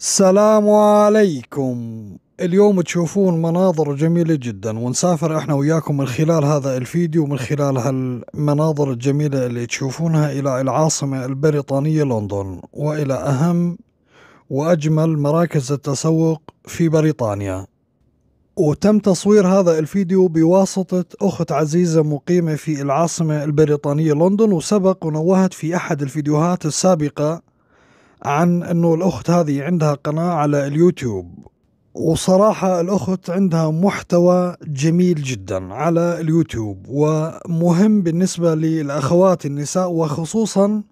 السلام عليكم اليوم تشوفون مناظر جميلة جدا ونسافر احنا وياكم من خلال هذا الفيديو من خلال هالمناظر الجميلة اللي تشوفونها الى العاصمة البريطانية لندن والى اهم واجمل مراكز التسوق في بريطانيا وتم تصوير هذا الفيديو بواسطة أخت عزيزة مقيمة في العاصمة البريطانية لندن وسبق ونوهت في أحد الفيديوهات السابقة عن انه الاخت هذه عندها قناه على اليوتيوب وصراحة الأخت عندها محتوى جميل جدا على اليوتيوب ومهم بالنسبة للأخوات النساء وخصوصا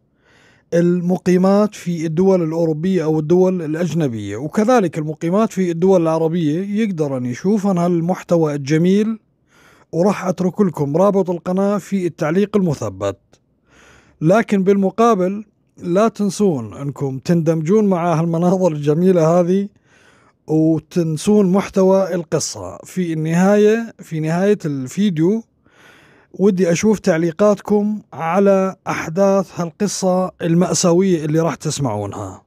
المقيمات في الدول الأوروبية أو الدول الأجنبية وكذلك المقيمات في الدول العربية يقدر أن يشوفن هالمحتوى الجميل وراح أترك لكم رابط القناة في التعليق المثبت لكن بالمقابل لا تنسون انكم تندمجون مع هالمناظر الجميله هذه وتنسون محتوى القصه في النهايه في نهايه الفيديو ودي اشوف تعليقاتكم على احداث هالقصه الماساويه اللي راح تسمعونها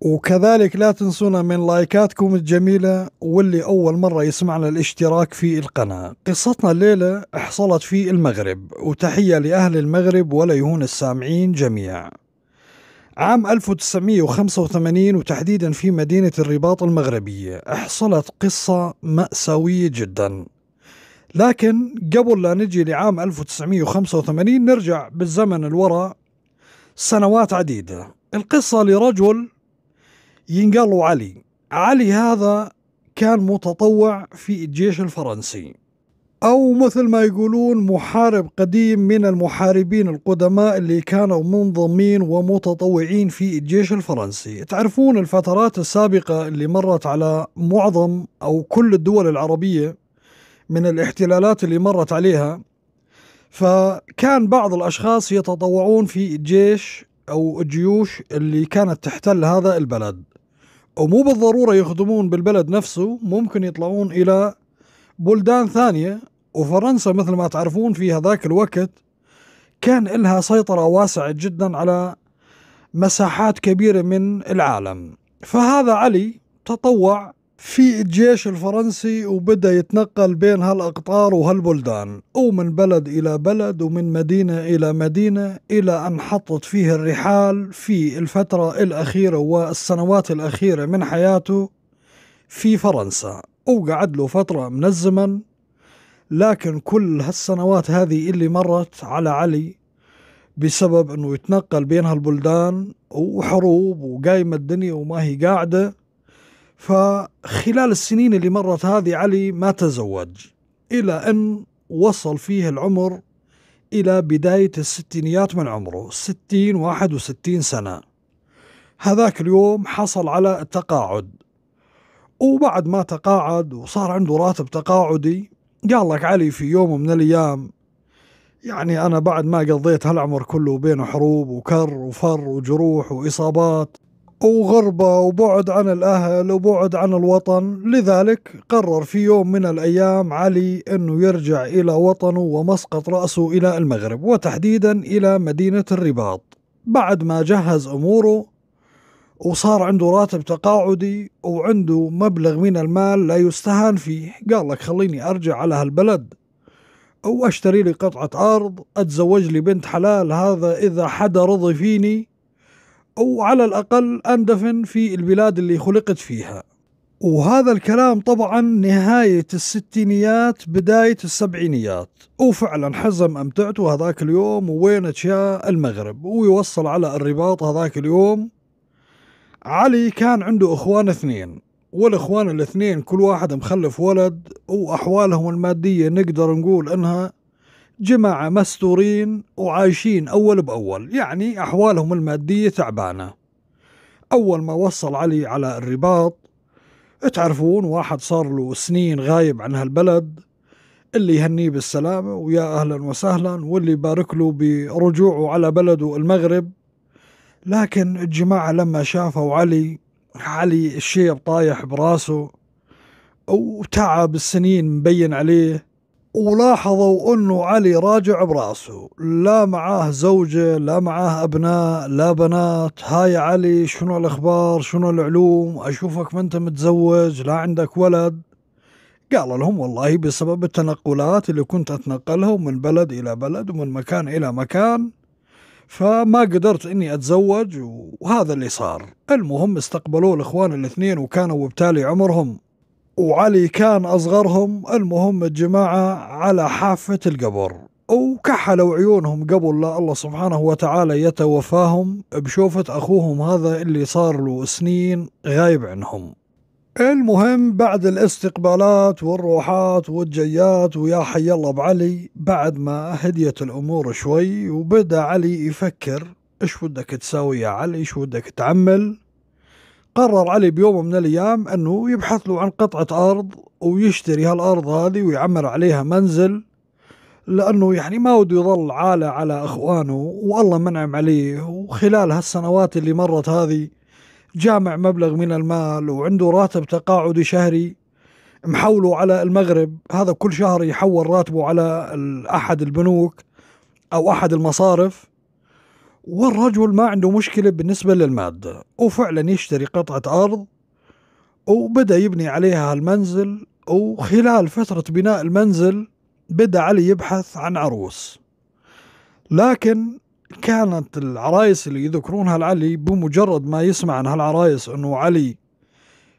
وكذلك لا تنسونا من لايكاتكم الجميلة واللي أول مرة يسمعنا الاشتراك في القناة قصتنا الليلة حصلت في المغرب وتحية لأهل المغرب وليهون السامعين جميعا عام 1985 وتحديدا في مدينة الرباط المغربية حصلت قصة مأساوية جدا لكن قبل لا نجي لعام 1985 نرجع بالزمن الوراء سنوات عديدة القصة لرجل ينقال علي علي هذا كان متطوع في الجيش الفرنسي أو مثل ما يقولون محارب قديم من المحاربين القدماء اللي كانوا منضمين ومتطوعين في الجيش الفرنسي تعرفون الفترات السابقة اللي مرت على معظم أو كل الدول العربية من الاحتلالات اللي مرت عليها فكان بعض الأشخاص يتطوعون في الجيش أو الجيوش اللي كانت تحتل هذا البلد ومو بالضرورة يخدمون بالبلد نفسه ممكن يطلعون إلى بلدان ثانية وفرنسا مثل ما تعرفون في هذاك الوقت كان لها سيطرة واسعة جدا على مساحات كبيرة من العالم فهذا علي تطوع في الجيش الفرنسي وبدأ يتنقل بين هالأقطار وهالبلدان ومن بلد إلى بلد ومن مدينة إلى مدينة إلى أن حطت فيه الرحال في الفترة الأخيرة والسنوات الأخيرة من حياته في فرنسا وقعد له فترة من الزمن لكن كل هالسنوات هذه اللي مرت على علي بسبب انه يتنقل بين هالبلدان وحروب وقايمة الدنيا وما هي قاعدة فخلال السنين اللي مرت هذه علي ما تزوج إلى أن وصل فيه العمر إلى بداية الستينيات من عمره ستين واحد وستين سنة هذاك اليوم حصل على التقاعد وبعد ما تقاعد وصار عنده راتب تقاعدي قال لك علي في يوم من الأيام يعني أنا بعد ما قضيت هالعمر كله بين حروب وكر وفر وجروح وإصابات وغربة وبعد عن الأهل وبعد عن الوطن لذلك قرر في يوم من الأيام علي أنه يرجع إلى وطنه ومسقط رأسه إلى المغرب وتحديدا إلى مدينة الرباط بعد ما جهز أموره وصار عنده راتب تقاعدي وعنده مبلغ من المال لا يستهان فيه قال لك خليني أرجع على هالبلد أو أشتري لي قطعة أرض أتزوج لي بنت حلال هذا إذا حدا رضي فيني أو على الأقل أندفن في البلاد اللي خلقت فيها وهذا الكلام طبعا نهاية الستينيات بداية السبعينيات وفعلا حزم أمتعته هذاك اليوم وين يا المغرب ويوصل على الرباط هذاك اليوم علي كان عنده اخوان اثنين والاخوان الاثنين كل واحد مخلف ولد واحوالهم الماديه نقدر نقول انها جماعه مستورين وعايشين اول باول يعني احوالهم الماديه تعبانه اول ما وصل علي على الرباط تعرفون واحد صار له سنين غايب عن هالبلد اللي يهنيه بالسلامة ويا أهلا وسهلا واللي يبارك له برجوعه على بلده المغرب لكن الجماعة لما شافوا علي علي الشيب طايح براسه وتعب السنين مبين عليه ولاحظوا انه علي راجع براسه لا معاه زوجة لا معاه ابناء لا بنات هاي علي شنو الاخبار شنو العلوم اشوفك ما انت متزوج لا عندك ولد قال لهم والله بسبب التنقلات اللي كنت اتنقلها من بلد الى بلد ومن مكان الى مكان فما قدرت اني اتزوج وهذا اللي صار المهم استقبلوه الاخوان الاثنين وكانوا بتالي عمرهم وعلي كان اصغرهم المهم الجماعه على حافه القبر وكحلوا عيونهم قبل لا الله سبحانه وتعالى يتوفاهم بشوفة أخوهم هذا اللي صار له سنين غايب عنهم المهم بعد الاستقبالات والروحات والجيات ويا حي الله بعلي بعد ما هديت الامور شوي وبدا علي يفكر ايش ودك تساوي يا علي ايش ودك تعمل قرر علي بيوم من الايام انه يبحث له عن قطعة ارض ويشتري هالارض هذه ويعمر عليها منزل لانه يعني ما وده يظل عالة على اخوانه والله منعم عليه وخلال هالسنوات اللي مرت هذه جامع مبلغ من المال وعنده راتب تقاعدي شهري محوله على المغرب هذا كل شهر يحول راتبه على أحد البنوك أو أحد المصارف والرجل ما عنده مشكلة بالنسبة للمادة وفعلا يشتري قطعة أرض وبدأ يبني عليها المنزل وخلال فترة بناء المنزل بدأ علي يبحث عن عروس لكن كانت العرايس اللي يذكرونها لعلي بمجرد ما يسمع عن هالعرايس انه علي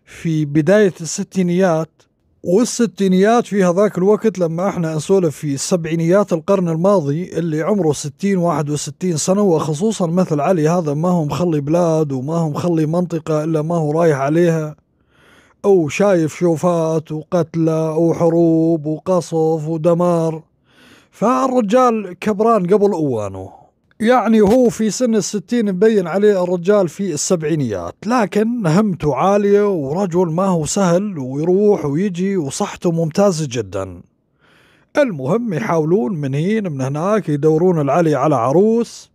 في بداية الستينيات والستينيات في هذاك الوقت لما احنا نسولف في سبعينيات القرن الماضي اللي عمره ستين واحد وستين سنة وخصوصا مثل علي هذا ما هو مخلي بلاد وما هو مخلي منطقة إلا ما هو رايح عليها أو شايف شوفات وقتلى وحروب وقصف ودمار فالرجال كبران قبل أوانه يعني هو في سن الستين مبين عليه الرجال في السبعينيات لكن همته عالية ورجل ما هو سهل ويروح ويجي وصحته ممتازة جدا المهم يحاولون من هين من هناك يدورون العلي على عروس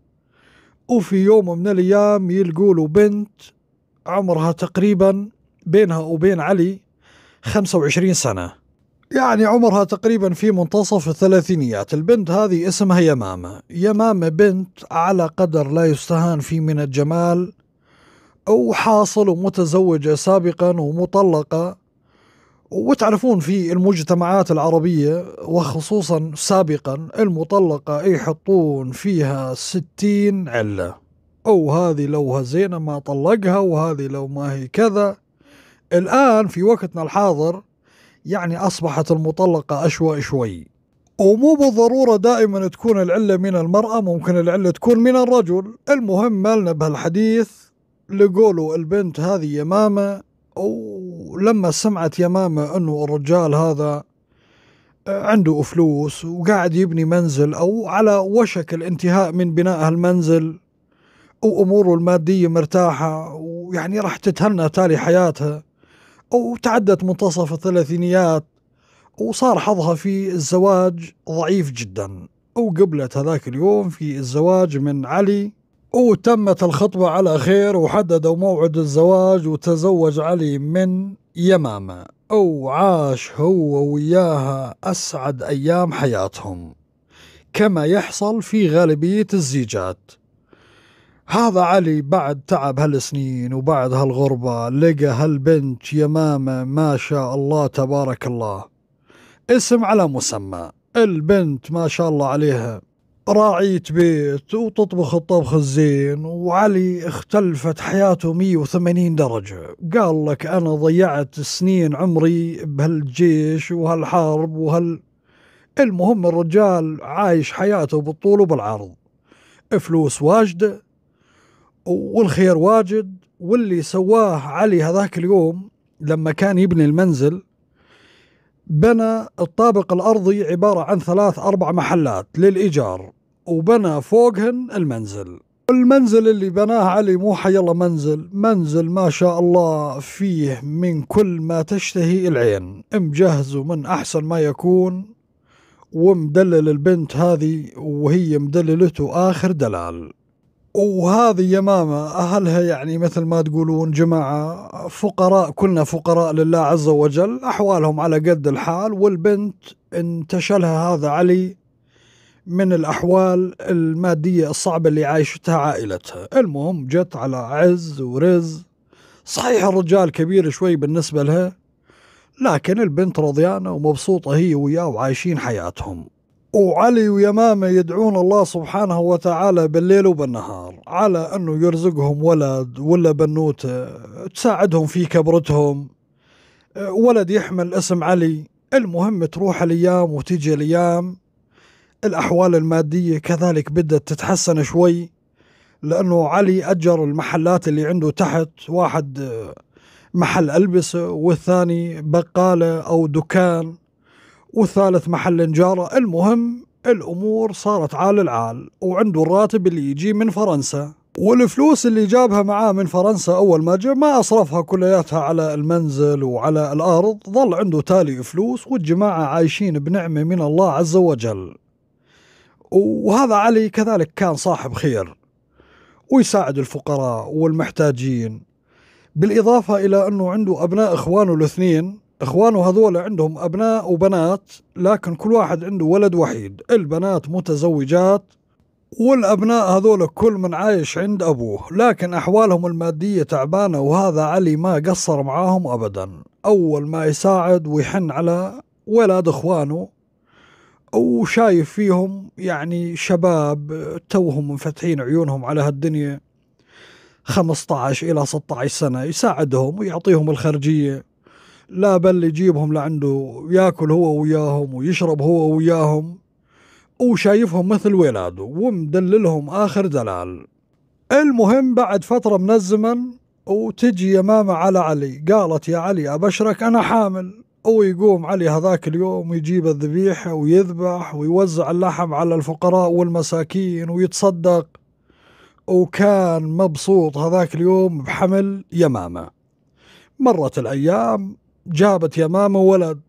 وفي يوم من الأيام يلقوا له بنت عمرها تقريبا بينها وبين علي خمسة وعشرين سنة يعني عمرها تقريبا في منتصف الثلاثينيات البنت هذه اسمها يمامة يمامة بنت على قدر لا يستهان فيه من الجمال وحاصل ومتزوجة سابقا ومطلقة وتعرفون في المجتمعات العربية وخصوصا سابقا المطلقة يحطون فيها ستين علة أو هذه لو زينة ما طلقها وهذه لو ما هي كذا الآن في وقتنا الحاضر يعني أصبحت المطلقة أشوى شوي ومو بالضرورة دائما تكون العلة من المرأة ممكن العلة تكون من الرجل المهم مالنا بهالحديث لقولوا البنت هذه يمامة ولما سمعت يمامة أنه الرجال هذا آه، عنده فلوس وقاعد يبني منزل أو على وشك الانتهاء من بناء هالمنزل وأموره المادية مرتاحة ويعني راح تتهنى تالي حياتها وتعدت منتصف الثلاثينيات وصار حظها في الزواج ضعيف جدا وقبلت هذاك اليوم في الزواج من علي وتمت الخطبة على خير وحددوا موعد الزواج وتزوج علي من يمامة وعاش هو وياها أسعد أيام حياتهم كما يحصل في غالبية الزيجات هذا علي بعد تعب هالسنين وبعد هالغربة لقى هالبنت يمامة ما شاء الله تبارك الله اسم على مسمى البنت ما شاء الله عليها راعية بيت وتطبخ الطبخ الزين وعلي اختلفت حياته 180 درجة قال لك أنا ضيعت سنين عمري بهالجيش وهالحرب وهال المهم الرجال عايش حياته بالطول وبالعرض فلوس واجده والخير واجد واللي سواه علي هذاك اليوم لما كان يبني المنزل بنى الطابق الأرضي عبارة عن ثلاث أربع محلات للإيجار وبنى فوقهن المنزل المنزل اللي بناه علي مو حي الله منزل منزل ما شاء الله فيه من كل ما تشتهي العين مجهزه من أحسن ما يكون ومدلل البنت هذه وهي مدللته آخر دلال وهذه يمامة أهلها يعني مثل ما تقولون جماعة فقراء كلنا فقراء لله عز وجل أحوالهم على قد الحال والبنت انتشلها هذا علي من الأحوال المادية الصعبة اللي عايشتها عائلتها المهم جت على عز ورز صحيح الرجال كبير شوي بالنسبة لها لكن البنت رضيانة ومبسوطة هي وياه وعايشين حياتهم وعلي ويمامة يدعون الله سبحانه وتعالى بالليل وبالنهار على أنه يرزقهم ولد ولا بنوتة تساعدهم في كبرتهم ولد يحمل اسم علي المهم تروح الأيام وتيجي الأيام الأحوال المادية كذلك بدأت تتحسن شوي لأنه علي أجر المحلات اللي عنده تحت واحد محل ألبسة والثاني بقالة أو دكان والثالث محل نجارة المهم الأمور صارت عال العال وعنده الراتب اللي يجي من فرنسا والفلوس اللي جابها معاه من فرنسا أول ما جاء ما أصرفها كلياتها على المنزل وعلى الأرض ظل عنده تالي فلوس والجماعة عايشين بنعمة من الله عز وجل وهذا علي كذلك كان صاحب خير ويساعد الفقراء والمحتاجين بالإضافة إلى أنه عنده أبناء إخوانه الاثنين اخوانه هذول عندهم ابناء وبنات لكن كل واحد عنده ولد وحيد البنات متزوجات والابناء هذول كل من عايش عند ابوه لكن احوالهم الماديه تعبانه وهذا علي ما قصر معاهم ابدا اول ما يساعد ويحن على ولاد اخوانه وشايف فيهم يعني شباب توهم منفتحين عيونهم على هالدنيا 15 إلى 16 سنة يساعدهم ويعطيهم الخرجية لا بل يجيبهم لعنده ياكل هو وياهم ويشرب هو وياهم وشايفهم مثل ولاده ومدللهم آخر دلال المهم بعد فترة من الزمن وتجي يمامه على علي قالت يا علي أبشرك أنا حامل ويقوم علي هذاك اليوم ويجيب الذبيحة ويذبح ويوزع اللحم على الفقراء والمساكين ويتصدق وكان مبسوط هذاك اليوم بحمل يمامة مرت الأيام جابت يمامة ولد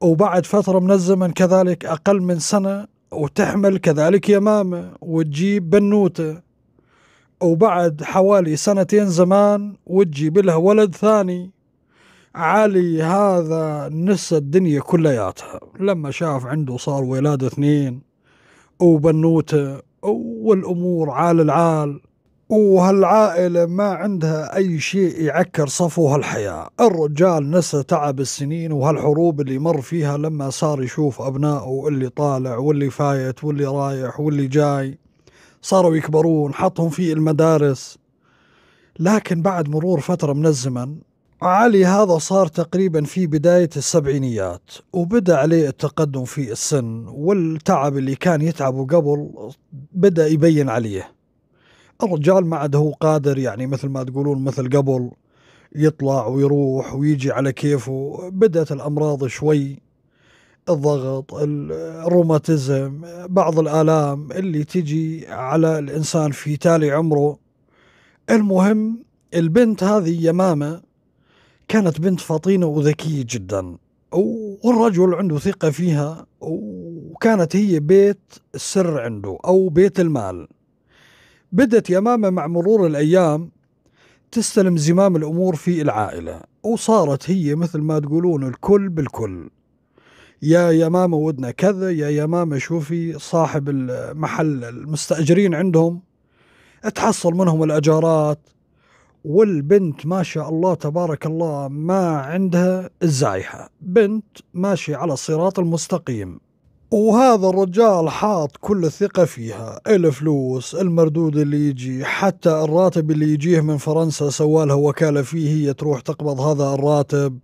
وبعد فترة من الزمن كذلك أقل من سنة وتحمل كذلك يمامة وتجيب بنوتة وبعد حوالي سنتين زمان وتجيب لها ولد ثاني علي هذا نسى الدنيا كلياتها لما شاف عنده صار ولادة اثنين وبنوته والأمور عال العال وهالعائلة ما عندها أي شيء يعكر صفو هالحياة الرجال نسى تعب السنين وهالحروب اللي مر فيها لما صار يشوف أبنائه اللي طالع واللي فايت واللي رايح واللي جاي صاروا يكبرون حطهم في المدارس لكن بعد مرور فترة من الزمن علي هذا صار تقريبا في بداية السبعينيات وبدأ عليه التقدم في السن والتعب اللي كان يتعبه قبل بدأ يبين عليه الرجال ما عاد هو قادر يعني مثل ما تقولون مثل قبل يطلع ويروح ويجي على كيفه بدأت الأمراض شوي الضغط الروماتيزم بعض الآلام اللي تجي على الإنسان في تالي عمره المهم البنت هذه يمامة كانت بنت فطينة وذكية جدا والرجل عنده ثقة فيها وكانت هي بيت السر عنده أو بيت المال بدت يمامة مع مرور الأيام تستلم زمام الأمور في العائلة وصارت هي مثل ما تقولون الكل بالكل يا يمامة ودنا كذا يا يمامة شوفي صاحب المحل المستأجرين عندهم تحصل منهم الأجارات والبنت ما شاء الله تبارك الله ما عندها الزايحة بنت ماشية على الصراط المستقيم وهذا الرجال حاط كل الثقة فيها الفلوس المردود اللي يجي حتى الراتب اللي يجيه من فرنسا سوالها وكالة فيه هي تروح تقبض هذا الراتب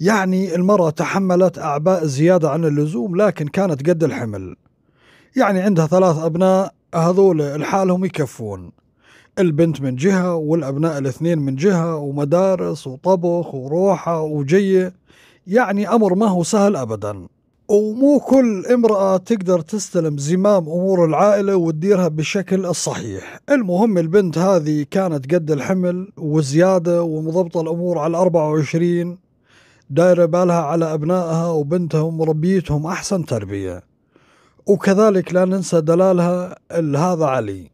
يعني المرأة تحملت أعباء زيادة عن اللزوم لكن كانت قد الحمل يعني عندها ثلاث أبناء هذول لحالهم يكفون البنت من جهة والأبناء الاثنين من جهة ومدارس وطبخ وروحة وجية يعني أمر ما هو سهل أبداً ومو كل امرأة تقدر تستلم زمام أمور العائلة وتديرها بالشكل الصحيح المهم البنت هذه كانت قد الحمل وزيادة ومضبطة الأمور على 24 دايرة بالها على أبنائها وبنتهم وربيتهم أحسن تربية وكذلك لا ننسى دلالها هذا علي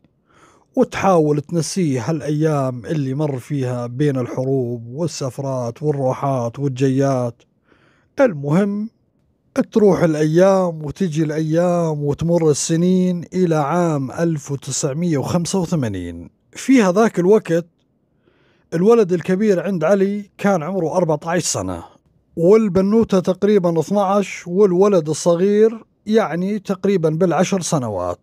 وتحاول تنسيه هالأيام اللي مر فيها بين الحروب والسفرات والروحات والجيات المهم تروح الأيام وتجي الأيام وتمر السنين إلى عام 1985 في هذاك الوقت الولد الكبير عند علي كان عمره 14 سنة والبنوتة تقريبا 12 والولد الصغير يعني تقريبا بالعشر سنوات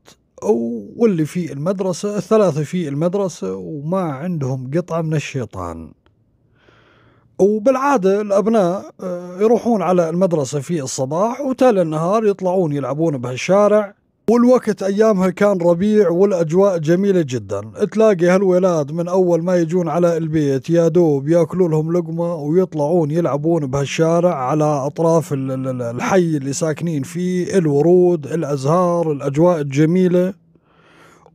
واللي في المدرسة الثلاثة في المدرسة وما عندهم قطعة من الشيطان وبالعاده الابناء آه، يروحون على المدرسه في الصباح وتالي النهار يطلعون يلعبون بهالشارع والوقت ايامها كان ربيع والاجواء جميله جدا تلاقي هالولاد من اول ما يجون على البيت يا دوب ياكلوا لهم لقمه ويطلعون يلعبون بهالشارع على اطراف الحي اللي ساكنين فيه الورود الازهار الاجواء الجميله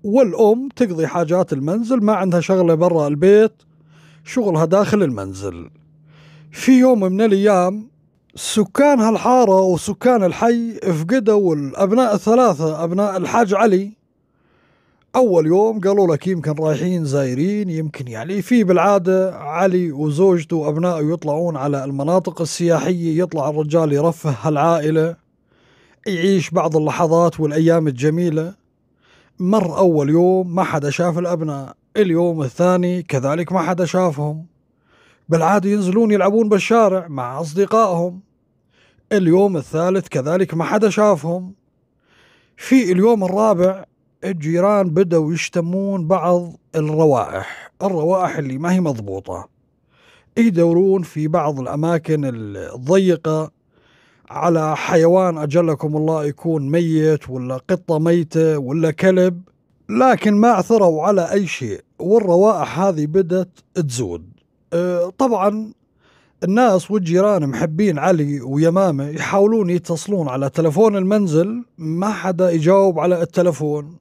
والام تقضي حاجات المنزل ما عندها شغله برا البيت شغلها داخل المنزل في يوم من الأيام سكان هالحارة وسكان الحي فقدوا الأبناء الثلاثة أبناء الحاج علي أول يوم قالوا لك يمكن رايحين زايرين يمكن يعني في بالعادة علي وزوجته وأبنائه يطلعون على المناطق السياحية يطلع الرجال يرفه هالعائلة يعيش بعض اللحظات والأيام الجميلة مر أول يوم ما حدا شاف الأبناء اليوم الثاني كذلك ما حدا شافهم بالعادة ينزلون يلعبون بالشارع مع أصدقائهم اليوم الثالث كذلك ما حدا شافهم في اليوم الرابع الجيران بدأوا يشتمون بعض الروائح الروائح اللي ما هي مضبوطة يدورون في بعض الأماكن الضيقة على حيوان أجلكم الله يكون ميت ولا قطة ميتة ولا كلب لكن ما عثروا على أي شيء والروائح هذه بدت تزود أه، طبعا الناس والجيران محبين علي ويمامه يحاولون يتصلون على تلفون المنزل ما حدا يجاوب على التلفون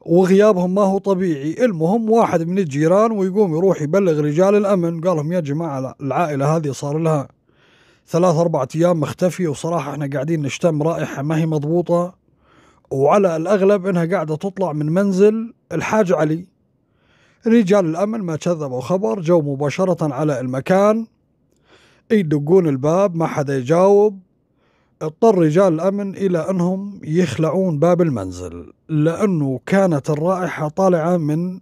وغيابهم ما هو طبيعي المهم واحد من الجيران ويقوم يروح يبلغ رجال الأمن قال لهم يا جماعة العائلة هذه صار لها ثلاث اربع أيام مختفية وصراحة احنا قاعدين نشتم رائحة ما هي مضبوطة وعلى الأغلب انها قاعدة تطلع من منزل الحاج علي رجال الأمن ما كذبوا خبر جو مباشرة على المكان يدقون الباب ما حدا يجاوب اضطر رجال الأمن إلى أنهم يخلعون باب المنزل لأنه كانت الرائحة طالعة من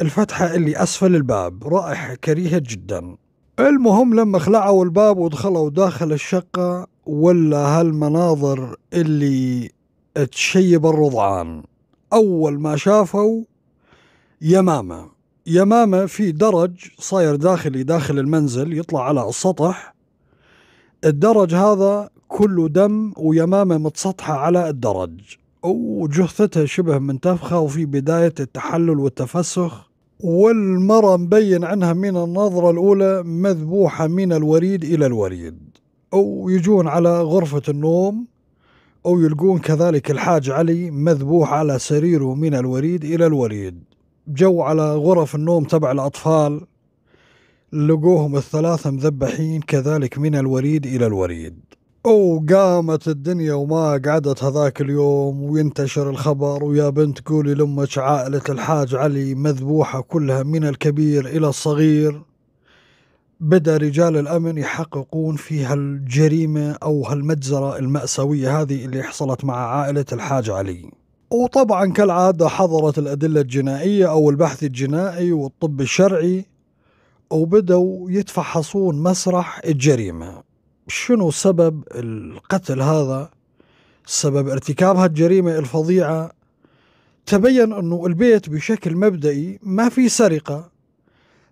الفتحة اللي أسفل الباب رائحة كريهة جدا المهم لما خلعوا الباب ودخلوا داخل الشقة ولا هالمناظر اللي تشيب الرضعان أول ما شافوا يمامة يمامة في درج صاير داخلي داخل المنزل يطلع على السطح الدرج هذا كله دم ويمامة متسطحة على الدرج وجثتها شبه منتفخة وفي بداية التحلل والتفسخ والمرة مبين عنها من النظرة الأولى مذبوحة من الوريد إلى الوريد أو يجون على غرفة النوم أو يلقون كذلك الحاج علي مذبوح على سريره من الوريد إلى الوريد جو على غرف النوم تبع الأطفال لقوهم الثلاثة مذبحين كذلك من الوريد إلى الوريد أو قامت الدنيا وما قعدت هذاك اليوم وينتشر الخبر ويا بنت قولي لأمك عائلة الحاج علي مذبوحة كلها من الكبير إلى الصغير بدأ رجال الأمن يحققون في هالجريمة أو هالمجزرة المأساوية هذه اللي حصلت مع عائلة الحاج علي وطبعا كالعادة حضرت الأدلة الجنائية أو البحث الجنائي والطب الشرعي وبدوا يتفحصون مسرح الجريمة شنو سبب القتل هذا سبب ارتكاب هالجريمة الفظيعة تبين أنه البيت بشكل مبدئي ما في سرقة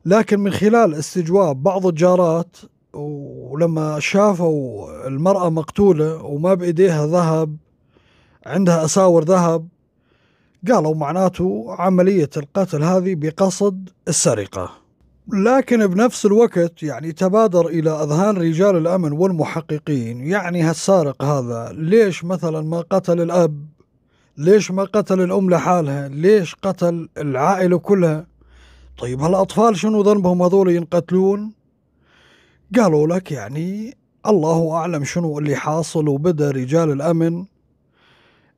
لكن من خلال استجواب بعض الجارات ولما شافوا المرأة مقتولة وما بإيديها ذهب عندها أساور ذهب قالوا معناته عملية القتل هذه بقصد السرقة لكن بنفس الوقت يعني تبادر إلى أذهان رجال الأمن والمحققين يعني هالسارق هذا ليش مثلا ما قتل الأب ليش ما قتل الأم لحالها ليش قتل العائلة كلها طيب هالأطفال شنو ذنبهم هذول ينقتلون قالوا لك يعني الله أعلم شنو اللي حاصل وبدأ رجال الأمن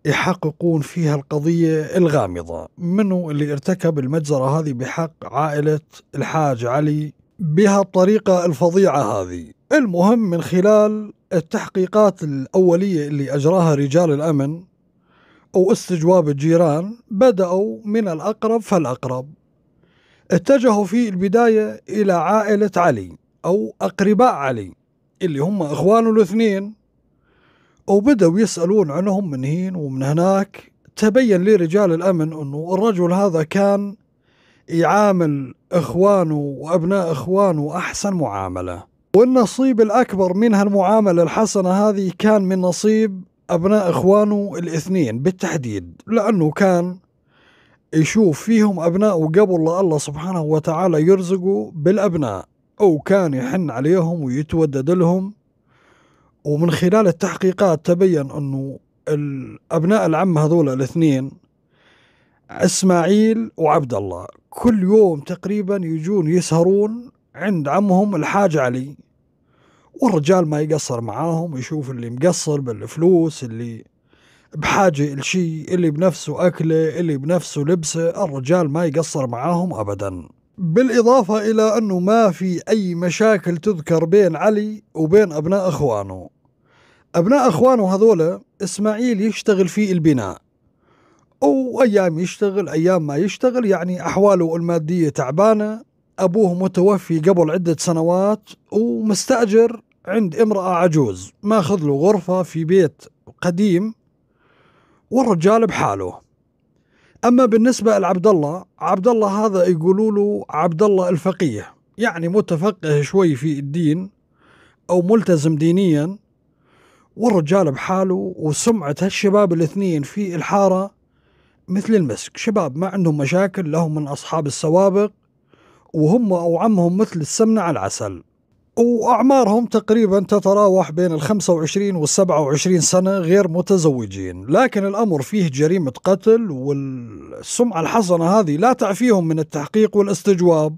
يحققون فيها القضية الغامضة منو اللي ارتكب المجزرة هذه بحق عائلة الحاج علي بها الطريقة الفظيعة هذه المهم من خلال التحقيقات الأولية اللي أجراها رجال الأمن أو استجواب الجيران بدأوا من الأقرب فالأقرب اتجهوا في البداية إلى عائلة علي أو أقرباء علي اللي هم إخوانه الاثنين وبدأوا يسألون عنهم من هين ومن هناك تبين لرجال الأمن أنه الرجل هذا كان يعامل إخوانه وأبناء إخوانه أحسن معاملة والنصيب الأكبر من هالمعاملة الحسنة هذه كان من نصيب أبناء إخوانه الاثنين بالتحديد لأنه كان يشوف فيهم أبناء قبل الله, الله سبحانه وتعالى يرزقه بالأبناء أو كان يحن عليهم ويتودد لهم ومن خلال التحقيقات تبين أنه أبناء العم هذول الاثنين إسماعيل وعبد الله كل يوم تقريبا يجون يسهرون عند عمهم الحاج علي والرجال ما يقصر معاهم يشوف اللي مقصر بالفلوس اللي بحاجة لشيء اللي بنفسه أكله اللي بنفسه لبسه الرجال ما يقصر معاهم أبدا بالإضافة إلى أنه ما في أي مشاكل تذكر بين علي وبين أبناء أخوانه أبناء أخوانه هذولا إسماعيل يشتغل في البناء وأيام يشتغل أيام ما يشتغل يعني أحواله المادية تعبانة أبوه متوفي قبل عدة سنوات ومستأجر عند امرأة عجوز ماخذ له غرفة في بيت قديم والرجال بحاله أما بالنسبة لعبد الله عبد الله هذا يقولوا له عبد الله الفقيه يعني متفقه شوي في الدين أو ملتزم دينيا والرجال بحاله وسمعة هالشباب الاثنين في الحارة مثل المسك شباب ما عندهم مشاكل لهم من أصحاب السوابق وهم أو عمهم مثل السمنة على العسل وأعمارهم تقريبا تتراوح بين ال 25 وال 27 سنة غير متزوجين لكن الأمر فيه جريمة قتل والسمعة الحسنة هذه لا تعفيهم من التحقيق والاستجواب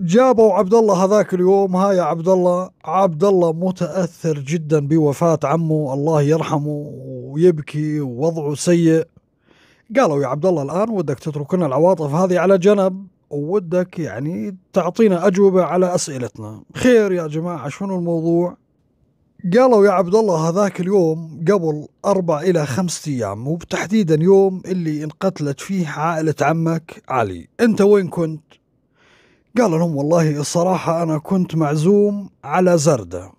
جابوا عبد الله هذاك اليوم ها يا عبد الله عبد الله متاثر جدا بوفاه عمه الله يرحمه ويبكي ووضعه سيء قالوا يا عبد الله الان ودك تترك لنا العواطف هذه على جنب ودك يعني تعطينا اجوبه على اسئلتنا خير يا جماعه شنو الموضوع قالوا يا عبد الله هذاك اليوم قبل أربع إلى خمسة أيام وبتحديدا يوم اللي انقتلت فيه عائلة عمك علي أنت وين كنت؟ قال لهم والله الصراحة أنا كنت معزوم على زردة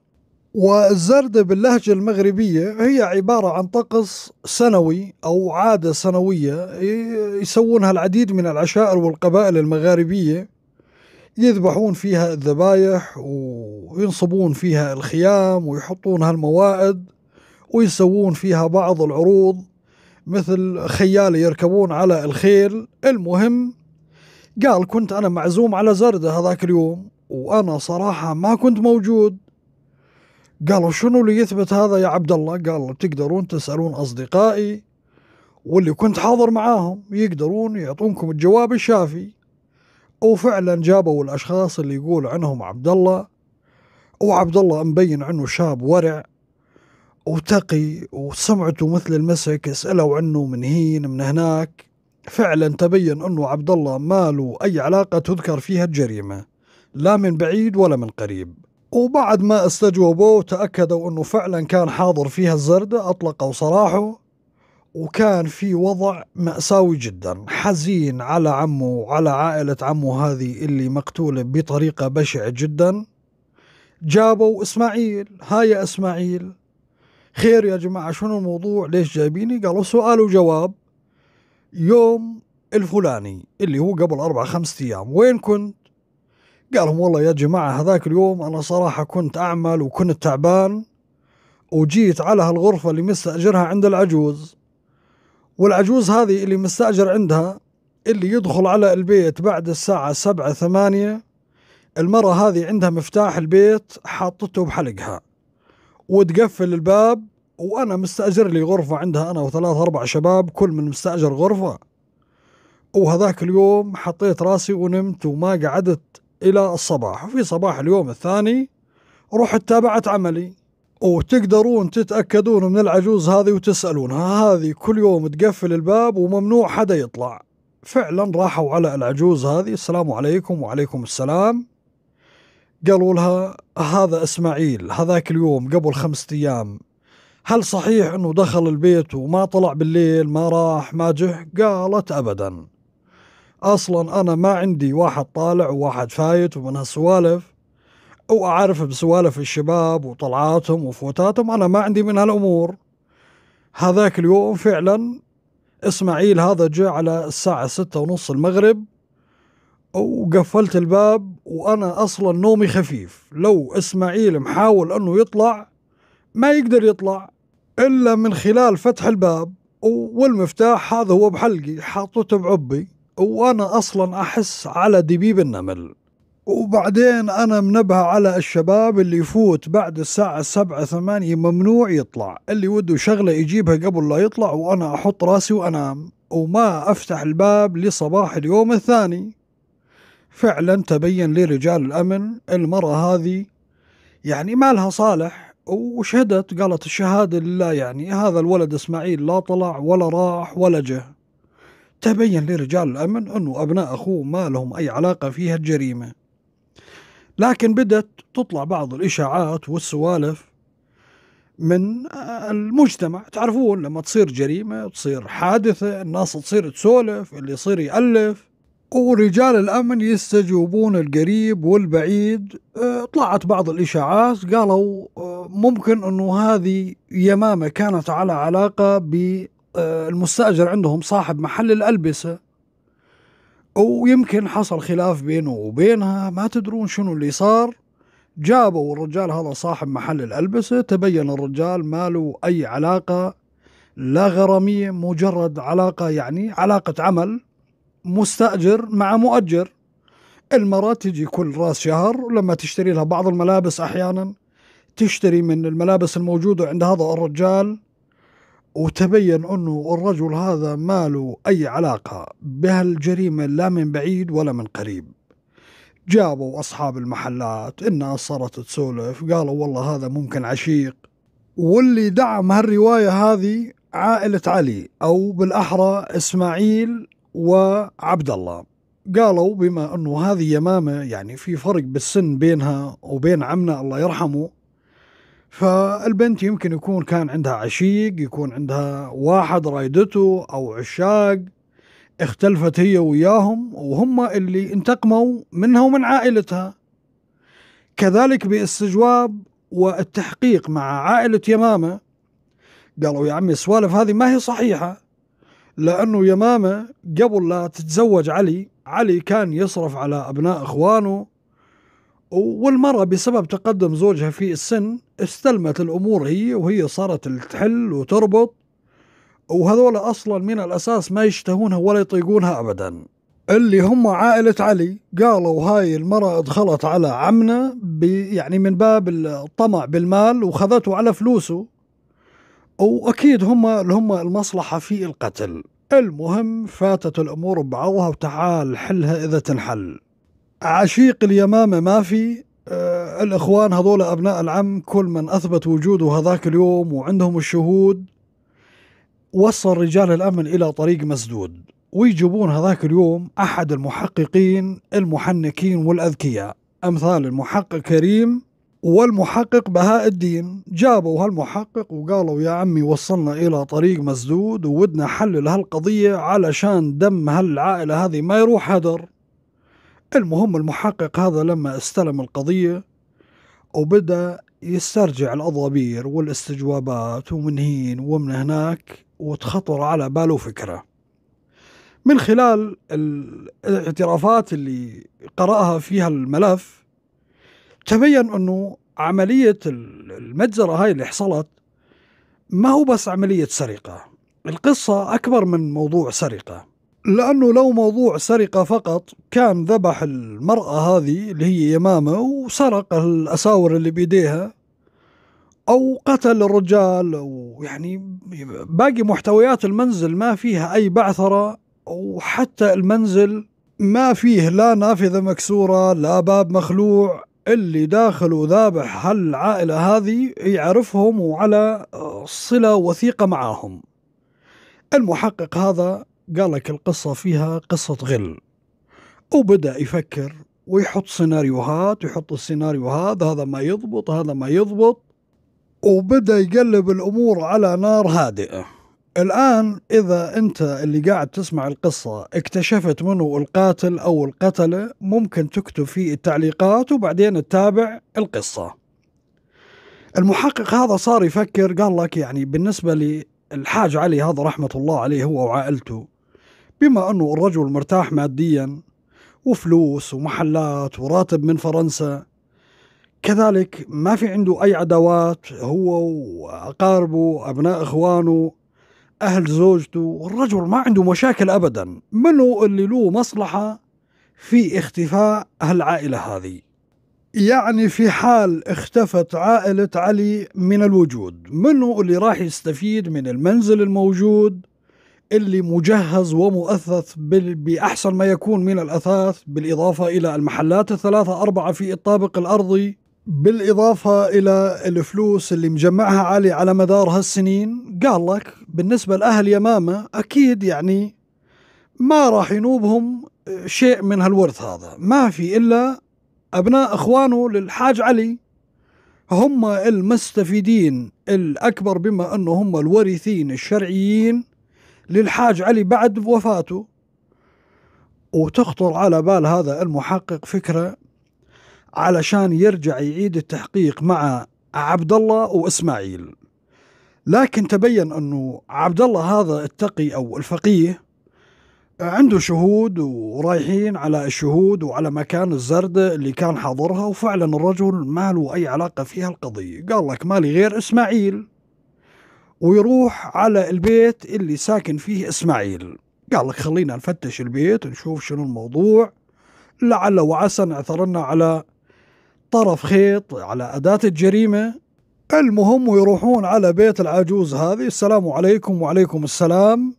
والزردة باللهجة المغربية هي عبارة عن طقس سنوي أو عادة سنوية يسوونها العديد من العشائر والقبائل المغاربية يذبحون فيها الذبايح وينصبون فيها الخيام ويحطونها الموائد ويسوون فيها بعض العروض مثل خيال يركبون على الخيل المهم قال كنت أنا معزوم على زردة هذاك اليوم وأنا صراحة ما كنت موجود قالوا شنو اللي يثبت هذا يا عبد الله قال تقدرون تسألون أصدقائي واللي كنت حاضر معاهم يقدرون يعطونكم الجواب الشافي وفعلا جابوا الأشخاص اللي يقول عنهم عبد الله وعبد الله مبين عنه شاب ورع وتقي وسمعته مثل المسك اسألوا عنه من هين من هناك فعلا تبين أنه عبد الله ما له أي علاقة تذكر فيها الجريمة لا من بعيد ولا من قريب وبعد ما استجوبوا تأكدوا أنه فعلا كان حاضر فيها الزردة أطلقوا سراحه وكان في وضع مأساوي جدا حزين على عمه وعلى عائلة عمه هذه اللي مقتولة بطريقة بشعة جدا جابوا إسماعيل هاي إسماعيل خير يا جماعة شنو الموضوع ليش جايبيني قالوا سؤال وجواب يوم الفلاني اللي هو قبل أربع خمسة أيام وين كنت؟ قالهم والله يا جماعة هذاك اليوم أنا صراحة كنت أعمل وكنت تعبان وجيت على هالغرفة اللي مستأجرها عند العجوز والعجوز هذه اللي مستأجر عندها اللي يدخل على البيت بعد الساعة سبعة ثمانية المرة هذه عندها مفتاح البيت حاطته بحلقها وتقفل الباب وانا مستاجر لي غرفه عندها انا وثلاث اربع شباب كل من مستاجر غرفه وهذاك اليوم حطيت راسي ونمت وما قعدت الى الصباح وفي صباح اليوم الثاني رحت تابعت عملي وتقدرون تتاكدون من العجوز هذه وتسالونها هذه كل يوم تقفل الباب وممنوع حدا يطلع فعلا راحوا على العجوز هذه السلام عليكم وعليكم السلام قالوا لها هذا اسماعيل هذاك اليوم قبل خمسة ايام هل صحيح أنه دخل البيت وما طلع بالليل ما راح ما جه قالت أبدا أصلا أنا ما عندي واحد طالع وواحد فايت ومن هالسوالف وأعرف بسوالف الشباب وطلعاتهم وفوتاتهم أنا ما عندي من هالأمور هذاك اليوم فعلا إسماعيل هذا جاء على الساعة ستة ونص المغرب وقفلت الباب وأنا أصلا نومي خفيف لو إسماعيل محاول أنه يطلع ما يقدر يطلع إلا من خلال فتح الباب والمفتاح هذا هو بحلقي حاطته بعبي وأنا أصلا أحس على دبيب النمل وبعدين أنا منبه على الشباب اللي يفوت بعد الساعة السبعة ثمانية ممنوع يطلع اللي وده شغلة يجيبها قبل لا يطلع وأنا أحط راسي وأنام وما أفتح الباب لصباح اليوم الثاني فعلا تبين لي رجال الأمن المرأة هذه يعني ما لها صالح وشهدت قالت الشهادة لله يعني هذا الولد إسماعيل لا طلع ولا راح ولا جه تبين لرجال الأمن أنه أبناء أخوه ما لهم أي علاقة فيها الجريمة لكن بدت تطلع بعض الإشاعات والسوالف من المجتمع تعرفون لما تصير جريمة تصير حادثة الناس تصير تسولف اللي يصير يألف ورجال الأمن يستجوبون القريب والبعيد آه، طلعت بعض الإشاعات قالوا آه، ممكن أنه هذه يمامة كانت على علاقة بالمستأجر آه، عندهم صاحب محل الألبسة ويمكن حصل خلاف بينه وبينها ما تدرون شنو اللي صار جابوا الرجال هذا صاحب محل الألبسة تبين الرجال ما له أي علاقة لا غرامية مجرد علاقة يعني علاقة عمل مستأجر مع مؤجر المرأة تجي كل راس شهر لما تشتري لها بعض الملابس أحيانا تشتري من الملابس الموجودة عند هذا الرجال وتبين أنه الرجل هذا ما له أي علاقة بهالجريمة لا من بعيد ولا من قريب جابوا أصحاب المحلات الناس صارت تسولف قالوا والله هذا ممكن عشيق واللي دعم هالرواية هذه عائلة علي أو بالأحرى إسماعيل وعبد الله قالوا بما أنه هذه يمامة يعني في فرق بالسن بينها وبين عمنا الله يرحمه فالبنت يمكن يكون كان عندها عشيق يكون عندها واحد رايدته أو عشاق اختلفت هي وياهم وهم اللي انتقموا منها ومن عائلتها كذلك باستجواب والتحقيق مع عائلة يمامة قالوا يا عمي السوالف هذه ما هي صحيحة لأنه يمامة قبل لا تتزوج علي علي كان يصرف على أبناء إخوانه والمرأة بسبب تقدم زوجها في السن استلمت الأمور هي وهي صارت تحل وتربط وهذول أصلا من الأساس ما يشتهونها ولا يطيقونها أبدا اللي هم عائلة علي قالوا هاي المرأة دخلت على عمنا يعني من باب الطمع بالمال وخذته على فلوسه واكيد هم اللي هم المصلحه في القتل المهم فاتت الامور ببعضها وتعال حلها اذا تنحل عشيق اليمامه ما في أه الاخوان هذول ابناء العم كل من اثبت وجوده هذاك اليوم وعندهم الشهود وصل رجال الامن الى طريق مسدود ويجيبون هذاك اليوم احد المحققين المحنكين والاذكياء امثال المحقق كريم والمحقق بهاء الدين جابوا هالمحقق وقالوا يا عمي وصلنا إلى طريق مسدود وودنا حلل هالقضية علشان دم هالعائلة هذه ما يروح هدر المهم المحقق هذا لما استلم القضية وبدأ يسترجع الأضابير والاستجوابات ومن هين ومن هناك وتخطر على باله فكرة من خلال الاعترافات اللي قرأها فيها الملف تبين انه عمليه المجزره هاي اللي حصلت ما هو بس عمليه سرقه القصه اكبر من موضوع سرقه لانه لو موضوع سرقه فقط كان ذبح المراه هذه اللي هي يمامه وسرق الاساور اللي بايديها او قتل الرجال ويعني باقي محتويات المنزل ما فيها اي بعثره وحتى المنزل ما فيه لا نافذه مكسوره لا باب مخلوع اللي داخل وذابح هالعائلة هذه يعرفهم وعلى آه، صلة وثيقة معاهم المحقق هذا قال لك القصة فيها قصة غل وبدأ يفكر ويحط سيناريوهات ويحط السيناريوهات هذا ما يضبط هذا ما يضبط وبدأ يقلب الأمور على نار هادئة الآن إذا أنت اللي قاعد تسمع القصة اكتشفت منو القاتل أو القتلة ممكن تكتب في التعليقات وبعدين تتابع القصة المحقق هذا صار يفكر قال لك يعني بالنسبة للحاج علي هذا رحمة الله عليه هو وعائلته بما أنه الرجل مرتاح ماديا وفلوس ومحلات وراتب من فرنسا كذلك ما في عنده أي عداوات هو وأقاربه أبناء إخوانه أهل زوجته والرجل ما عنده مشاكل أبدا منو اللي له مصلحة في اختفاء هالعائلة هذه يعني في حال اختفت عائلة علي من الوجود منو اللي راح يستفيد من المنزل الموجود اللي مجهز ومؤثث بأحسن ما يكون من الأثاث بالإضافة إلى المحلات الثلاثة أربعة في الطابق الأرضي بالإضافة إلى الفلوس اللي مجمعها علي على مدار هالسنين قال لك بالنسبة لأهل يمامة أكيد يعني ما راح ينوبهم شيء من هالورث هذا ما في إلا أبناء إخوانه للحاج علي هم المستفيدين الأكبر بما أنه هم الورثين الشرعيين للحاج علي بعد وفاته وتخطر على بال هذا المحقق فكرة علشان يرجع يعيد التحقيق مع عبد الله وإسماعيل لكن تبين انه عبد الله هذا التقي او الفقيه آه، عنده شهود ورايحين على الشهود وعلى مكان الزردة اللي كان حاضرها وفعلا الرجل ما له أي علاقة فيها القضية قال لك مالي غير إسماعيل ويروح على البيت اللي ساكن فيه إسماعيل قال لك خلينا نفتش البيت نشوف شنو الموضوع لعل وعسى نعثرنا على طرف خيط على أداة الجريمة المهم ويروحون على بيت العجوز هذه السلام عليكم وعليكم السلام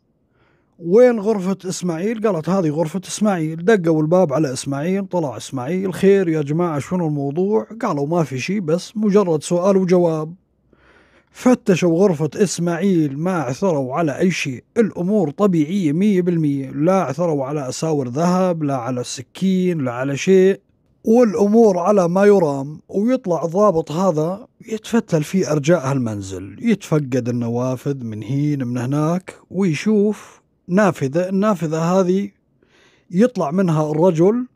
وين غرفة إسماعيل؟ قالت هذه غرفة إسماعيل دقوا الباب على إسماعيل طلع إسماعيل خير يا جماعة شنو الموضوع؟ قالوا ما في شيء بس مجرد سؤال وجواب فتشوا غرفة إسماعيل ما عثروا على أي شيء الأمور طبيعية مية بالمية لا عثروا على أساور ذهب لا على سكين لا على شيء والأمور على ما يرام ويطلع الضابط هذا يتفتل في أرجاء هالمنزل يتفقد النوافذ من هين من هناك ويشوف نافذة النافذة هذه يطلع منها الرجل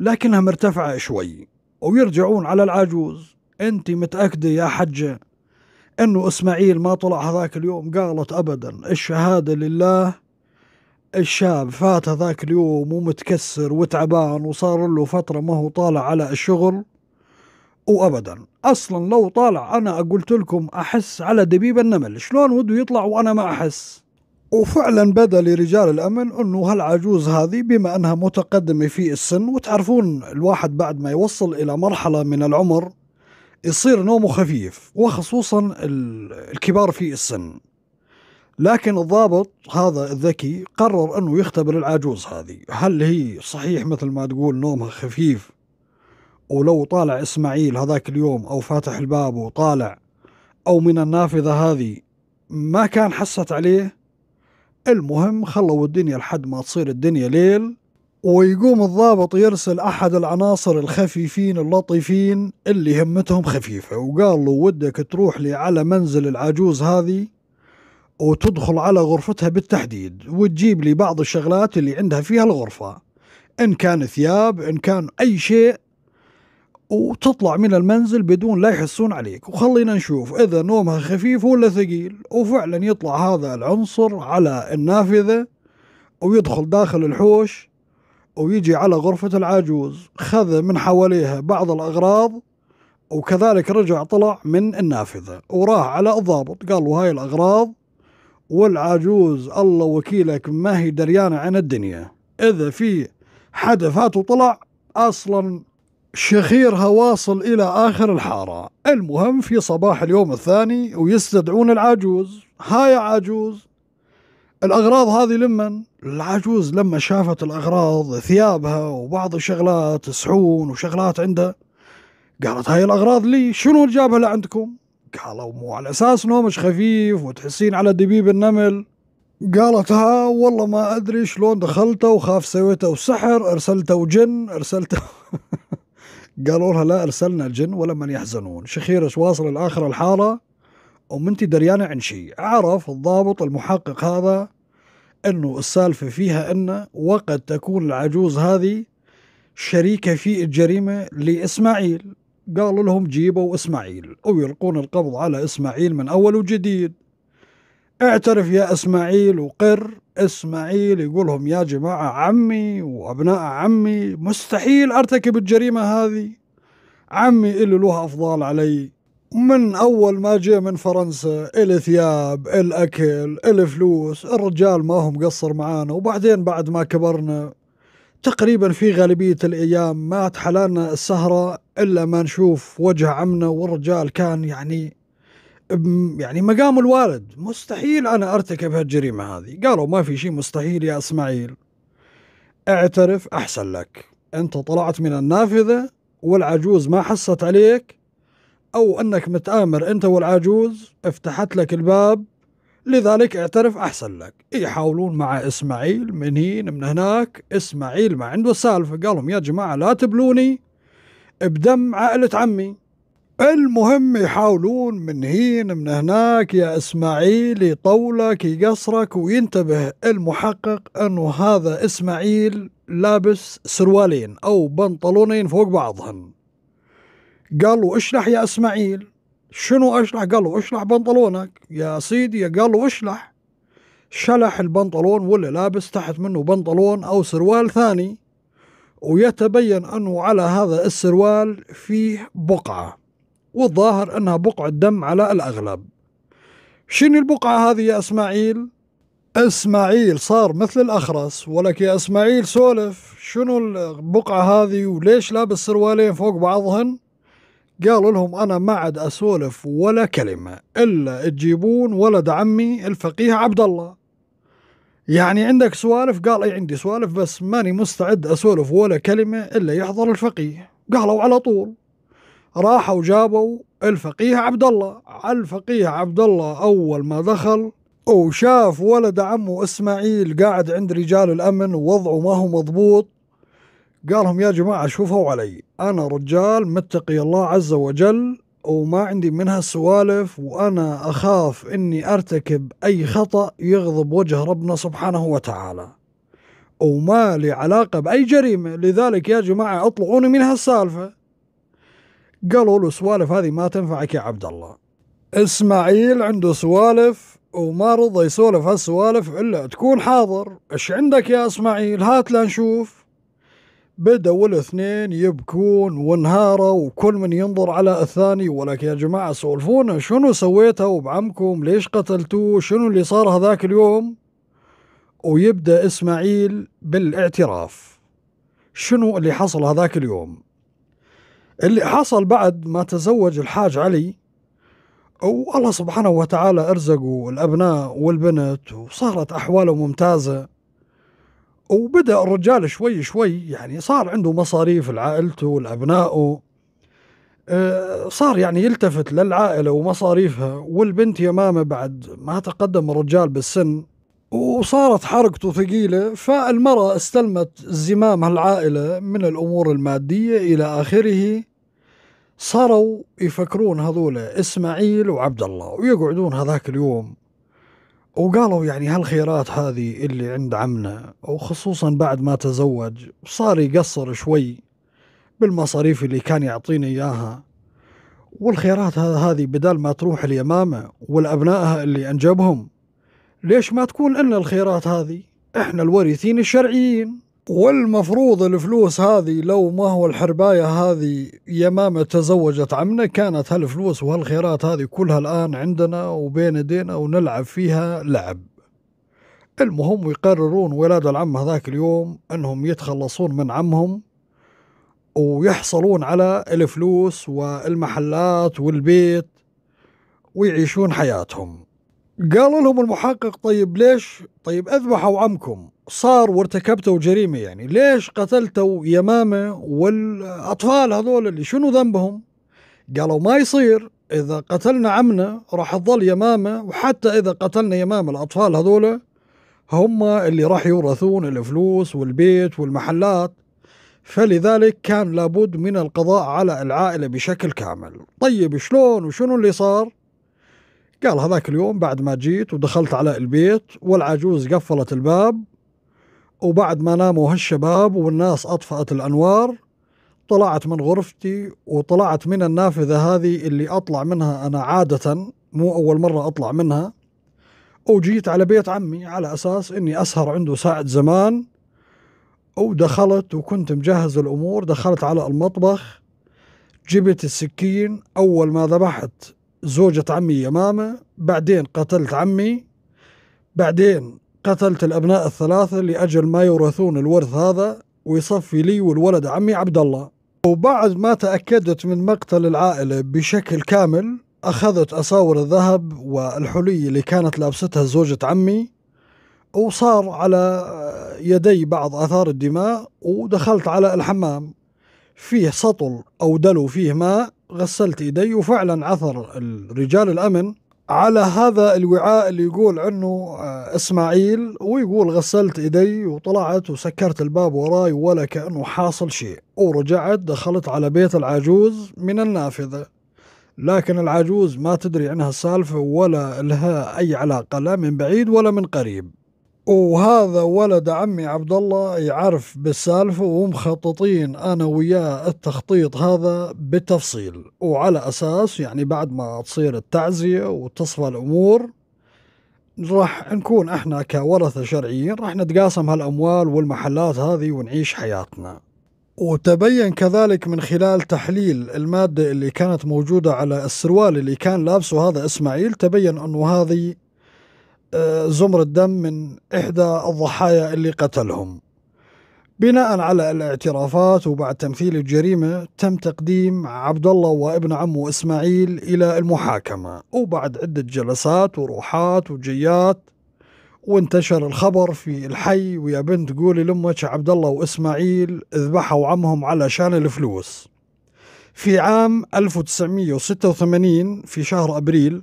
لكنها مرتفعة شوي ويرجعون على العجوز أنت متأكدة يا حجة أنه إسماعيل ما طلع هذاك اليوم قالت أبدا الشهادة لله الشاب فات ذاك اليوم ومتكسر وتعبان وصار له فترة ما هو طالع على الشغل وابدا اصلا لو طالع انا قلت لكم احس على دبيب النمل شلون وده يطلع وانا ما احس وفعلا بدا لرجال الامن انه هالعجوز هذه بما انها متقدمه في السن وتعرفون الواحد بعد ما يوصل الى مرحله من العمر يصير نومه خفيف وخصوصا الكبار في السن لكن الضابط هذا الذكي قرر أنه يختبر العجوز هذه هل هي صحيح مثل ما تقول نومها خفيف ولو طالع إسماعيل هذاك اليوم أو فاتح الباب وطالع أو من النافذة هذه ما كان حست عليه المهم خلوا الدنيا لحد ما تصير الدنيا ليل ويقوم الضابط يرسل أحد العناصر الخفيفين اللطيفين اللي همتهم خفيفة وقال له ودك تروح لي على منزل العجوز هذه وتدخل على غرفتها بالتحديد وتجيب لي بعض الشغلات اللي عندها فيها الغرفة إن كان ثياب إن كان أي شيء وتطلع من المنزل بدون لا يحسون عليك وخلينا نشوف إذا نومها خفيف ولا ثقيل وفعلا يطلع هذا العنصر على النافذة ويدخل داخل الحوش ويجي على غرفة العجوز خذ من حواليها بعض الأغراض وكذلك رجع طلع من النافذة وراه على الضابط قال له هاي الأغراض والعجوز الله وكيلك ما هي دريانة عن الدنيا إذا في حدا فات وطلع أصلا شخيرها واصل إلى آخر الحارة المهم في صباح اليوم الثاني ويستدعون العجوز هاي يا عجوز الأغراض هذه لمن العجوز لما شافت الأغراض ثيابها وبعض الشغلات صحون وشغلات عندها قالت هاي الأغراض لي شنو جابها لعندكم مو على اساس نومش خفيف وتحسين على دبيب النمل قالت ها والله ما ادري شلون دخلته وخاف سويته وسحر ارسلته جن ارسلته قالوا لها لا ارسلنا الجن ولمن يحزنون شخيرش واصل الاخر الحاره ومنتي دريانه عن شيء عرف الضابط المحقق هذا انه السالفه فيها انه وقد تكون العجوز هذه شريكه في الجريمه لاسماعيل قالوا لهم جيبوا إسماعيل أو يلقون القبض على إسماعيل من أول وجديد اعترف يا إسماعيل وقر إسماعيل يقول لهم يا جماعة عمي وأبناء عمي مستحيل أرتكب الجريمة هذه عمي اللي له أفضال علي من أول ما جاء من فرنسا الثياب الأكل الفلوس الرجال ما هم قصر معانا وبعدين بعد ما كبرنا تقريبا في غالبية الأيام ما تحلالنا السهرة إلا ما نشوف وجه عمنا والرجال كان يعني يعني مقام الوالد مستحيل أنا أرتكب هالجريمة هذه قالوا ما في شيء مستحيل يا إسماعيل اعترف أحسن لك أنت طلعت من النافذة والعجوز ما حصت عليك أو أنك متآمر أنت والعجوز افتحت لك الباب لذلك اعترف أحسن لك يحاولون مع إسماعيل من هين من هناك إسماعيل ما عنده سالفة قالهم يا جماعة لا تبلوني بدم عائلة عمي المهم يحاولون من هين من هناك يا إسماعيل يطولك يقصرك وينتبه المحقق أنه هذا إسماعيل لابس سروالين أو بنطلونين فوق بعضهن قال له اشلح يا إسماعيل شنو اشلح قال له اشلح بنطلونك يا سيدي قال له اشلح شلح البنطلون ولا لابس تحت منه بنطلون او سروال ثاني ويتبين انه على هذا السروال فيه بقعه والظاهر انها بقعه دم على الاغلب شنو البقعه هذه يا اسماعيل اسماعيل صار مثل الاخرس ولك يا اسماعيل سولف شنو البقعه هذه وليش لابس سروالين فوق بعضهن قالوا لهم أنا ما عاد أسولف ولا كلمة إلا تجيبون ولد عمي الفقيه عبد الله يعني عندك سوالف قال أي عندي سوالف بس ماني مستعد أسولف ولا كلمة إلا يحضر الفقيه قالوا على طول راحوا جابوا الفقيه عبد الله الفقيه عبد الله أول ما دخل وشاف ولد عمه إسماعيل قاعد عند رجال الأمن ووضعه ما هو مضبوط قالهم يا جماعة شوفوا علي أنا رجال متقي الله عز وجل وما عندي منها سوالف وأنا أخاف أني أرتكب أي خطأ يغضب وجه ربنا سبحانه وتعالى وما لي علاقة بأي جريمة لذلك يا جماعة اطلعوني من هالسالفة قالوا له سوالف هذه ما تنفعك يا عبد الله إسماعيل عنده سوالف وما رضى يسولف هالسوالف إلا تكون حاضر إيش عندك يا إسماعيل هات لنشوف بدأوا الاثنين يبكون وانهاروا وكل من ينظر على الثاني ولكن يا جماعة سولفونا شنو سويتوا بعمكم ليش قتلتوه شنو اللي صار هذاك اليوم ويبدأ إسماعيل بالاعتراف شنو اللي حصل هذاك اليوم اللي حصل بعد ما تزوج الحاج علي والله سبحانه وتعالى أرزقه الأبناء والبنت وصارت أحواله ممتازة وبدا الرجال شوي شوي يعني صار عنده مصاريف لعائلته ولابنائه آه، صار يعني يلتفت للعائله ومصاريفها والبنت يمامه بعد ما تقدم الرجال بالسن وصارت حركته ثقيلة فالمرأة استلمت زمام العائلة من الأمور المادية إلى آخره صاروا يفكرون هذول إسماعيل وعبد الله ويقعدون هذاك اليوم وقالوا يعني هالخيرات هذه اللي عند عمنا وخصوصا بعد ما تزوج صار يقصر شوي بالمصاريف اللي كان يعطيني إياها والخيرات هذه بدل ما تروح اليمامة والأبنائها اللي أنجبهم ليش ما تكون لنا الخيرات هذه إحنا الورثين الشرعيين والمفروض الفلوس هذه لو ما هو الحرباية هذه يمامة تزوجت عمنا كانت هالفلوس وهالخيرات هذه كلها الآن عندنا وبين يدينا ونلعب فيها لعب المهم يقررون ولاد العم هذاك اليوم أنهم يتخلصون من عمهم ويحصلون على الفلوس والمحلات والبيت ويعيشون حياتهم قالوا لهم المحقق طيب ليش طيب أذبحوا عمكم صار وارتكبته جريمة يعني ليش قتلتوا يمامة والأطفال هذول اللي شنو ذنبهم قالوا ما يصير إذا قتلنا عمنا راح تظل يمامة وحتى إذا قتلنا يمامة الأطفال هذول هم اللي راح يورثون الفلوس والبيت والمحلات فلذلك كان لابد من القضاء على العائلة بشكل كامل طيب شلون وشنو اللي صار قال هذاك اليوم بعد ما جيت ودخلت على البيت والعجوز قفلت الباب وبعد ما ناموا هالشباب والناس أطفأت الأنوار طلعت من غرفتي وطلعت من النافذة هذه اللي أطلع منها أنا عادة مو أول مرة أطلع منها وجيت على بيت عمي على أساس أني أسهر عنده ساعة زمان ودخلت وكنت مجهز الأمور دخلت على المطبخ جبت السكين أول ما ذبحت زوجة عمي يمامة بعدين قتلت عمي بعدين قتلت الأبناء الثلاثة لأجل ما يورثون الورث هذا ويصفي لي والولد عمي عبد الله وبعد ما تأكدت من مقتل العائلة بشكل كامل أخذت أصاور الذهب والحلي اللي كانت لابستها زوجة عمي وصار على يدي بعض آثار الدماء ودخلت على الحمام فيه سطل أو دلو فيه ماء غسلت إيدي وفعلا عثر رجال الأمن على هذا الوعاء اللي يقول عنه آه، اسماعيل ويقول غسلت ايدي وطلعت وسكرت الباب وراي ولا كانه حاصل شيء ورجعت دخلت على بيت العجوز من النافذه لكن العجوز ما تدري عنها السالفه ولا لها اي علاقه لا من بعيد ولا من قريب وهذا ولد عمي عبد الله يعرف بالسالفه ومخططين انا وياه التخطيط هذا بالتفصيل وعلى اساس يعني بعد ما تصير التعزيه وتصفى الامور راح نكون احنا كورثه شرعيين راح نتقاسم هالاموال والمحلات هذه ونعيش حياتنا. وتبين كذلك من خلال تحليل الماده اللي كانت موجوده على السروال اللي كان لابسه هذا اسماعيل تبين انه هذه آه، زمر الدم من إحدى الضحايا اللي قتلهم بناء على الاعترافات وبعد تمثيل الجريمة تم تقديم عبد الله وابن عمه إسماعيل إلى المحاكمة وبعد عدة جلسات وروحات وجيات وانتشر الخبر في الحي ويا بنت قولي لامك عبد الله واسماعيل ذبحوا عمهم علشان الفلوس في عام 1986 في شهر ابريل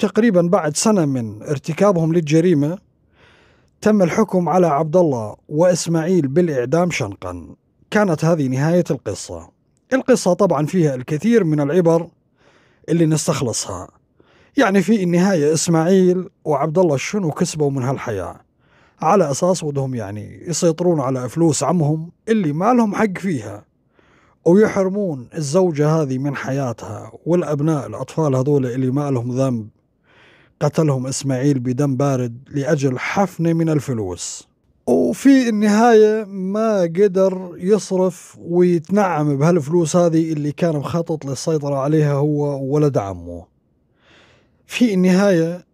تقريبا بعد سنة من ارتكابهم للجريمة تم الحكم على عبد الله وإسماعيل بالإعدام شنقا كانت هذه نهاية القصة القصة طبعا فيها الكثير من العبر اللي نستخلصها يعني في النهاية إسماعيل وعبد الله شنو كسبوا من هالحياة على أساس ودهم يعني يسيطرون على فلوس عمهم اللي ما لهم حق فيها ويحرمون الزوجة هذه من حياتها والأبناء الأطفال هذول اللي ما لهم ذنب قتلهم إسماعيل بدم بارد لأجل حفنة من الفلوس وفي النهاية ما قدر يصرف ويتنعم بهالفلوس هذه اللي كان مخطط للسيطرة عليها هو ولد عمه في النهاية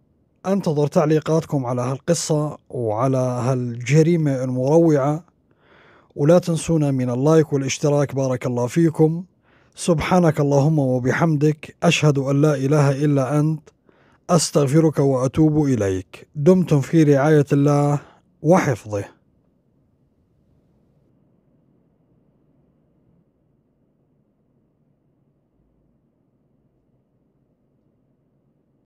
أنتظر تعليقاتكم على هالقصة وعلى هالجريمة المروعة ولا تنسونا من اللايك والاشتراك بارك الله فيكم سبحانك اللهم وبحمدك أشهد أن لا إله إلا أنت أستغفرك وأتوب إليك دمتم في رعاية الله وحفظه